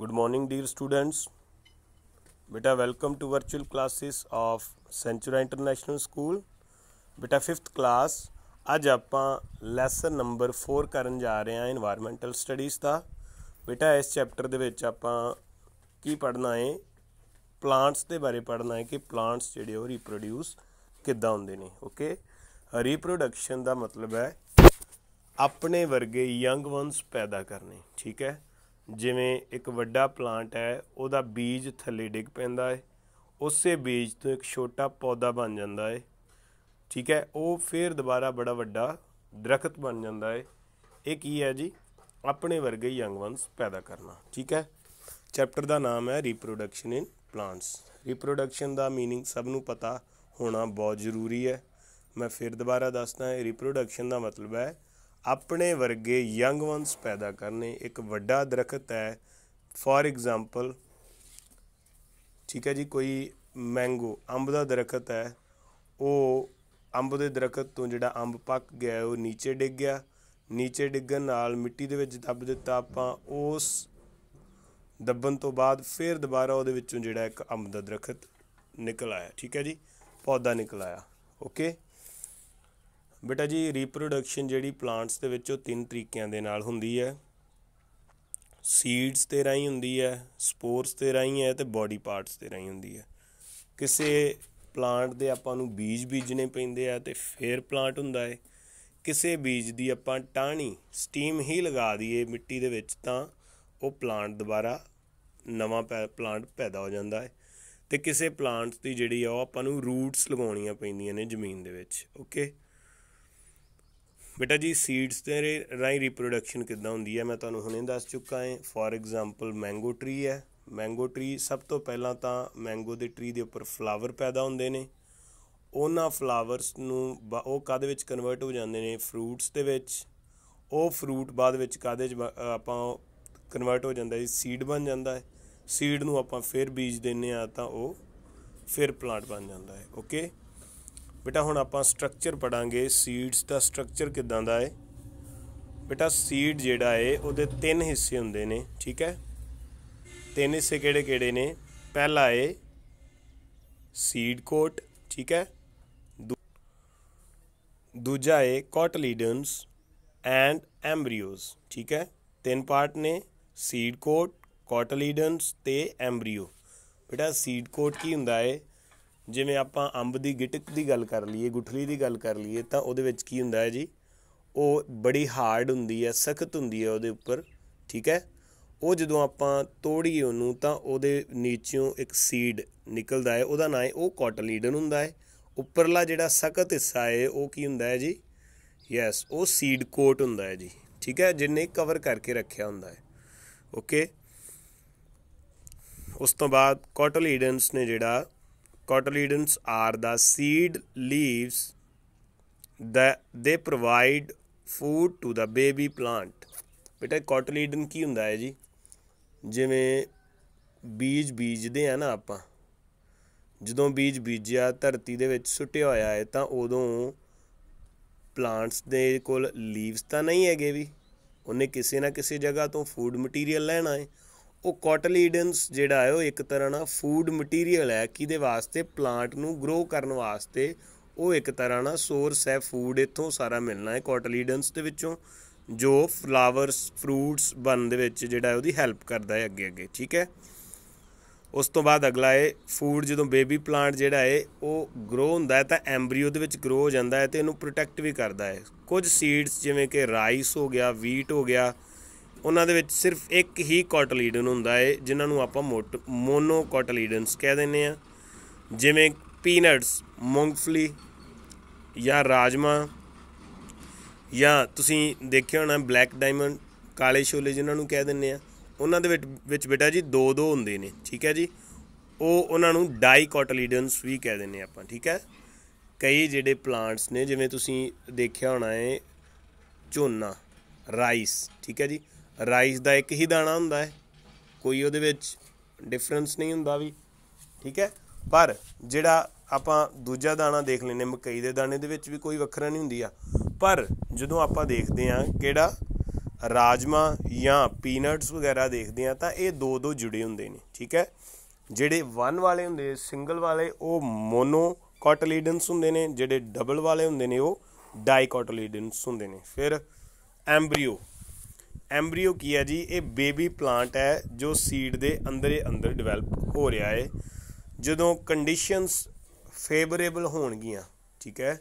Good morning, dear students. Beta, welcome to virtual classes of Centura International School. ਬੇਟਾ 5th class ਅੱਜ ਆਪਾਂ lesson number 4 ਕਰਨ ਜਾ ਰਹੇ ਹਾਂ এনवायरमेंटल ਸਟੱਡੀਜ਼ ਦਾ ਬੇਟਾ ਇਸ ਚੈਪਟਰ ਦੇ ਵਿੱਚ ਆਪਾਂ ਕੀ ਪੜ੍ਹਨਾ ਹੈ ਪਲਾਂਟਸ ਦੇ ਬਾਰੇ ਪੜ੍ਹਨਾ ਹੈ ਕਿ ਪਲਾਂਟਸ ਜਿਹੜੇ ਉਹ ਰੀਪਰੋਡਿਊਸ ਕਿੱਦਾਂ ਹੁੰਦੇ ਨੇ ਓਕੇ ਰੀਪਰੋਡਕਸ਼ਨ ਦਾ ਮਤਲਬ ਹੈ ਆਪਣੇ ਵਰਗੇ ਯੰਗ ਵਨਸ ਪੈਦਾ ਕਰਨੇ ਠੀਕ ਹੈ ਜਿਵੇਂ ਇੱਕ ਵੱਡਾ ਪਲਾਂਟ ਹੈ ਉਹਦਾ ਬੀਜ ਥੱਲੇ ਡਿੱਗ ਪੈਂਦਾ ਹੈ ਉਸੇ ਬੀਜ ਤੋਂ ਇੱਕ ਛੋਟਾ ਪੌਦਾ ਬਣ ਜਾਂਦਾ ਹੈ ਠੀਕ ਹੈ ਉਹ ਫੇਰ ਦੁਬਾਰਾ ਬੜਾ ਵੱਡਾ ਦਰਖਤ ਬਣ ਜਾਂਦਾ ਹੈ ਇਹ ਕੀ ਹੈ ਜੀ ਆਪਣੇ ਵਰਗੇ ਯੰਗ ਵਨਸ ਪੈਦਾ ਕਰਨਾ ਠੀਕ ਹੈ ਚੈਪਟਰ ਦਾ ਨਾਮ ਹੈ ਰੀਪਰੋਡਕਸ਼ਨ ਇਨ ਪਲਾਂਟਸ ਰੀਪਰੋਡਕਸ਼ਨ ਦਾ ਮੀਨਿੰਗ ਸਭ ਨੂੰ ਪਤਾ ਹੋਣਾ ਬਹੁਤ ਜ਼ਰੂਰੀ ਹੈ ਮੈਂ ਫਿਰ ਦੁਬਾਰਾ ਦੱਸਦਾ ਹਾਂ ਰੀਪਰੋਡਕਸ਼ਨ ਦਾ ਮਤਲਬ ਹੈ ਆਪਣੇ ਵਰਗੇ ਯੰਗ ਵਨਸ ਪੈਦਾ ਕਰਨੇ ਇੱਕ ਵੱਡਾ ਦਰਖਤ ਹੈ ਫੋਰ ਐਗਜ਼ਾਮਪਲ ਠੀਕ ਹੈ ਜੀ ਕੋਈ ਮੈਂਗੋ ਅੰਬ ਦਾ ਦਰਖਤ ਹੈ ਉਹ ਅੰਬ ਦੇ ਦਰਖਤ ਤੋਂ ਜਿਹੜਾ ਅੰਬ ਪੱਕ ਗਿਆ ਉਹ ਨੀਚੇ ਡਿੱਗ ਗਿਆ ਨੀਚੇ ਡਿੱਗਣ ਨਾਲ ਮਿੱਟੀ ਦੇ ਵਿੱਚ ਦੱਬ ਦਿੱਤਾ ਆਪਾਂ ਉਸ ਦੱਬਣ ਤੋਂ ਬਾਅਦ ਫਿਰ ਦੁਬਾਰਾ ਉਹਦੇ ਵਿੱਚੋਂ ਜਿਹੜਾ ਇੱਕ ਅੰਬ ਦਾ ਦਰਖਤ ਨਿਕਲ ਆਇਆ ਠੀਕ ਹੈ ਜੀ ਪੌਦਾ ਨਿਕਲ ਆਇਆ ਓਕੇ ਬੇਟਾ ਜੀ ਰੀਪਰੋਡਕਸ਼ਨ ਜਿਹੜੀ ਪਲਾਂਟਸ ਦੇ ਵਿੱਚ ਉਹ ਤਿੰਨ ਤਰੀਕਿਆਂ ਦੇ ਨਾਲ ਹੁੰਦੀ ਹੈ ਸੀਡਸ ਤੇ ਰਾਈ ਹੁੰਦੀ ਹੈ ਸਪੋਰਸ ਤੇ ਰਾਈ ਹੈ ਤੇ ਬਾਡੀ ਪਾਰਟਸ ਤੇ ਰਾਈ ਹੁੰਦੀ ਹੈ ਕਿਸੇ ਪਲਾਂਟ ਦੇ ਆਪਾਂ ਨੂੰ ਬੀਜ ਬੀਜਣੇ ਪੈਂਦੇ ਆ ਤੇ ਫੇਰ ਪਲਾਂਟ ਹੁੰਦਾ ਹੈ ਕਿਸੇ ਬੀਜ ਦੀ ਆਪਾਂ ਟਾਣੀ ਸਟੀਮ ਹੀ ਲਗਾ ਦਈਏ ਮਿੱਟੀ ਦੇ ਵਿੱਚ ਤਾਂ ਉਹ ਪਲਾਂਟ ਦੁਬਾਰਾ ਨਵਾਂ ਪਲਾਂਟ ਪੈਦਾ ਹੋ ਜਾਂਦਾ ਹੈ ਤੇ ਕਿਸੇ ਪਲਾਂਟਸ ਦੀ ਜਿਹੜੀ ਆ ਉਹ ਆਪਾਂ ਨੂੰ ਰੂਟਸ ਲਗਾਉਣੀਆਂ ਪੈਂਦੀਆਂ ਨੇ ਜ਼ਮੀਨ ਦੇ ਵਿੱਚ ਓਕੇ ਬੇਟਾ ਜੀ ਸੀਡਸ ਦੇ ਰਾਈ ਰੀਪਰੋਡਕਸ਼ਨ ਕਿੱਦਾਂ ਹੁੰਦੀ ਹੈ ਮੈਂ ਤੁਹਾਨੂੰ ਹੁਣੇ ਦੱਸ ਚੁੱਕਾ ਹਾਂ ਫੋਰ ਐਗਜ਼ਾਮਪਲ ਮੈਂਗੋ ਟਰੀ ਹੈ ਮੈਂਗੋ ਟਰੀ ਸਭ ਤੋਂ ਪਹਿਲਾਂ ਤਾਂ ਮੈਂਗੋ ਦੇ ਟਰੀ ਦੇ ਉੱਪਰ ਫਲਾਵਰ ਪੈਦਾ ਹੁੰਦੇ ਨੇ ਉਹਨਾਂ ਫਲਾਵਰਸ ਨੂੰ ਉਹ ਕਾਦੇ ਵਿੱਚ ਕਨਵਰਟ ਹੋ ਜਾਂਦੇ ਨੇ ਫਰੂਟਸ ਦੇ ਵਿੱਚ ਉਹ ਫਰੂਟ ਬਾਅਦ ਵਿੱਚ ਕਾਦੇ ਚ ਆਪਾਂ ਕਨਵਰਟ ਹੋ ਜਾਂਦਾ ਜੀ ਸੀਡ ਬਣ ਜਾਂਦਾ ਹੈ ਸੀਡ ਨੂੰ ਆਪਾਂ ਫਿਰ ਬੀਜ ਦਿੰਨੇ ਆ ਤਾਂ ਉਹ ਫਿਰ ਪਲਾਂਟ ਬਣ ਜਾਂਦਾ ਹੈ ਓਕੇ ਬੇਟਾ ਹੁਣ ਆਪਾਂ ਸਟਰਕਚਰ ਪੜਾਂਗੇ ਸੀਡਸ ਦਾ ਸਟਰਕਚਰ ਕਿਦਾਂ ਦਾ ਹੈ ਬੇਟਾ ਸੀਡ ਜਿਹੜਾ ਹੈ ਉਹਦੇ ਤਿੰਨ ਹਿੱਸੇ ਹੁੰਦੇ ਨੇ ਠੀਕ ਹੈ ਤਿੰਨ ਹਿੱਸੇ ਕਿਹੜੇ-ਕਿਹੜੇ ਨੇ ਪਹਿਲਾ ਹੈ ਸੀਡ ਕੋਟ ਠੀਕ ਹੈ ਦੂਜਾ ਹੈ ਕੋਟਲੀਡਨਸ ਐਂਡ ਐਮਬ੍ਰਿਓਸ ਠੀਕ ਹੈ ਤਿੰਨ ਪਾਰਟ ਨੇ ਸੀਡ ਕੋਟ ਕੋਟਲੀਡਨਸ ਤੇ ਐਮਬ੍ਰਿਓ ਬੇਟਾ ਸੀਡ ਕੋਟ ਕੀ ਹੁੰਦਾ ਹੈ ਜਿਵੇਂ ਆਪਾਂ ਅੰਬ ਦੀ ਗਿਟਕ ਦੀ ਗੱਲ ਕਰ ਲਈਏ ਗੁਠਲੀ ਦੀ ਗੱਲ ਕਰ ਲਈਏ ਤਾਂ ਉਹਦੇ ਵਿੱਚ ਕੀ ਹੁੰਦਾ ਹੈ ਜੀ ਉਹ ਬੜੀ ਹਾਰਡ ਹੁੰਦੀ ਹੈ ਸਖਤ ਹੁੰਦੀ ਹੈ ਉਹਦੇ ਉੱਪਰ ਠੀਕ ਹੈ ਉਹ ਜਦੋਂ ਆਪਾਂ ਤੋੜੀਏ ਉਹਨੂੰ ਤਾਂ ਉਹਦੇ ਨੀਚੋਂ ਇੱਕ ਸੀਡ ਨਿਕਲਦਾ ਹੈ ਉਹਦਾ ਨਾਂ ਹੈ ਉਹ ਕੋਟਲੀਡਨ ਹੁੰਦਾ ਹੈ ਉੱਪਰਲਾ ਜਿਹੜਾ ਸਖਤ ਹਿੱਸਾ ਹੈ ਉਹ ਕੀ ਹੁੰਦਾ ਹੈ ਜੀ ਯੈਸ ਉਹ ਸੀਡ ਕੋਟ ਹੁੰਦਾ ਹੈ ਜੀ ਠੀਕ ਹੈ ਜਿੰਨੇ ਕਵਰ ਕਰਕੇ ਰੱਖਿਆ ਹੁੰਦਾ ਹੈ ਓਕੇ ਉਸ ਤੋਂ ਬਾਅਦ ਕੋਟਲੀਡਨਸ ਨੇ ਜਿਹੜਾ cotyledons are the seed leaves that they provide food to the baby plant ਬੇਟਾ cotyledon ਕੀ ਹੁੰਦਾ ਹੈ ਜੀ ਜਿਵੇਂ ਬੀਜ ਬੀਜਦੇ ਆ ਨਾ ਆਪਾਂ ਜਦੋਂ ਬੀਜ ਬੀਜਿਆ ਧਰਤੀ ਦੇ ਵਿੱਚ ਸੁੱਟਿਆ ਹੋਇਆ ਹੈ ਤਾਂ ਉਦੋਂ ਪਲਾਂਟਸ ਦੇ ਕੋਲ ਲੀਵਸ ਤਾਂ ਨਹੀਂ ਹੈਗੇ ਵੀ ਉਹਨੇ ਕਿਸੇ ਨਾ ਕਿਸੇ ਜਗ੍ਹਾ ਤੋਂ ਫੂਡ ਮਟੀਰੀਅਲ ਲੈਣਾ ਹੈ ਉਹ ਕੋਟਲੀਡਨਸ ਜਿਹੜਾ ਹੈ ਉਹ ਇੱਕ ਤਰ੍ਹਾਂ ਦਾ ਫੂਡ ਮਟੀਰੀਅਲ ਹੈ ਕਿਦੇ ਵਾਸਤੇ ਪਲਾਂਟ ਨੂੰ ਗਰੋ ਕਰਨ ਵਾਸਤੇ ਉਹ ਇੱਕ ਤਰ੍ਹਾਂ ਦਾ ਸੋਰਸ ਹੈ ਫੂਡ ਇੱਥੋਂ ਸਾਰਾ ਮਿਲਣਾ ਹੈ ਕੋਟਲੀਡਨਸ ਦੇ ਵਿੱਚੋਂ ਜੋ ਫਲਾਵਰਸ ਫਰੂਟਸ ਬਣ ਦੇ ਵਿੱਚ ਜਿਹੜਾ ਉਹਦੀ ਹੈਲਪ ਕਰਦਾ ਹੈ ਅੱਗੇ ਅੱਗੇ ਠੀਕ ਹੈ ਉਸ ਤੋਂ ਬਾਅਦ ਅਗਲਾ ਹੈ ਫੂਡ ਜਦੋਂ ਬੇਬੀ ਪਲਾਂਟ ਜਿਹੜਾ ਹੈ ਉਹ ਗਰੋ ਹੁੰਦਾ ਹੈ ਤਾਂ ਐਮਬ੍ਰਿਓ ਦੇ ਵਿੱਚ ਗਰੋ ਹੋ ਜਾਂਦਾ ਹੈ ਤੇ ਇਹਨੂੰ ਪ੍ਰੋਟੈਕਟ ਵੀ ਕਰਦਾ ਹੈ ਕੁਝ ਸੀਡਸ ਜਿਵੇਂ ਕਿ ਰਾਈਸ ਹੋ ਗਿਆ ਵੀਟ ਹੋ ਗਿਆ ਉਹਨਾਂ ਦੇ ਵਿੱਚ ਸਿਰਫ ਇੱਕ ਹੀ ਕੋਟਲੀਡਨ ਹੁੰਦਾ ਹੈ ਜਿਨ੍ਹਾਂ ਨੂੰ ਆਪਾਂ ਮੋਨੋ ਕੋਟਲੀਡਨਸ ਕਹਿ ਦਿੰਨੇ ਆ ਜਿਵੇਂ ਪੀਨਟਸ ਮੂੰਗਫਲੀ ਜਾਂ ਰਾਜਮਾ ਜਾਂ ਤੁਸੀਂ ਦੇਖਿਆ ਹੋਣਾ ਬਲੈਕ ਡਾਇਮੰਡ ਕਾਲੇ ਛੋਲੇ ਜਿਨ੍ਹਾਂ ਨੂੰ ਕਹਿ ਦਿੰਨੇ ਆ ਉਹਨਾਂ ਦੇ ਵਿੱਚ ਵਿੱਚ ਬੇਟਾ ਜੀ ਦੋ ਦੋ ਹੁੰਦੇ ਨੇ ਠੀਕ ਹੈ ਜੀ ਉਹ ਉਹਨਾਂ ਨੂੰ ਡਾਈਕੋਟਲੀਡਨਸ ਵੀ ਕਹਿ ਦਿੰਨੇ ਆਪਾਂ ਠੀਕ ਹੈ ਕਈ ਜਿਹੜੇ ਪਲਾਂਟਸ ਨੇ ਜਿਵੇਂ ਤੁਸੀਂ ਦੇਖਿਆ ਹੋਣਾ ਹੈ ਝੋਨਾ ਰਾਈਸ ਠੀਕ ਹੈ ਜੀ ਰਾਈਸ ਦਾ ਇੱਕ ਹੀ ਦਾਣਾ ਹੁੰਦਾ ਹੈ ਕੋਈ ਉਹਦੇ ਵਿੱਚ ਡਿਫਰੈਂਸ ਨਹੀਂ ਹੁੰਦਾ ਵੀ ਠੀਕ ਹੈ ਪਰ ਜਿਹੜਾ ਆਪਾਂ ਦੂਜਾ ਦਾਣਾ ਦੇਖ ਲੈਨੇ ਮਕਈ ਦੇ ਦਾਣੇ ਦੇ ਵਿੱਚ ਵੀ ਕੋਈ ਵੱਖਰਾ ਨਹੀਂ ਹੁੰਦੀ ਆ ਪਰ ਜਦੋਂ ਆਪਾਂ ਦੇਖਦੇ ਆ ਕਿਹੜਾ ਰਾਜਮਾ ਜਾਂ ਪੀਨਟਸ ਵਗੈਰਾ ਦੇਖਦੇ ਆ ਤਾਂ ਇਹ ਦੋ ਦੋ ਜੁੜੇ ਹੁੰਦੇ ਨੇ ਠੀਕ ਹੈ ਜਿਹੜੇ ਵਨ ਵਾਲੇ ਹੁੰਦੇ ਸਿੰਗਲ ਵਾਲੇ ਉਹ ਮੋਨੋ ਕੋਟਲੀਡਨਸ ਹੁੰਦੇ ਨੇ ਜਿਹੜੇ ਡਬਲ ਵਾਲੇ ਹੁੰਦੇ ਨੇ ਉਹ ਡਾਈਕੋਟਲੀਡਨਸ ਹੁੰਦੇ ਨੇ ਫਿਰ ਐਮਬ੍ਰਿਓ ਐਮਬ੍ਰਿਓ ਕੀ ਹੈ ਜੀ ਇਹ ਬੇਬੀ ਪਲਾਂਟ ਹੈ ਜੋ ਸੀਡ ਦੇ ਅੰਦਰੇ ਅੰਦਰ ਡਿਵੈਲਪ ਹੋ ਰਿਹਾ ਹੈ ਜਦੋਂ ਕੰਡੀਸ਼ਨਸ ਫੇਵਰੇਬਲ ਹੋਣਗੀਆਂ ਠੀਕ ਹੈ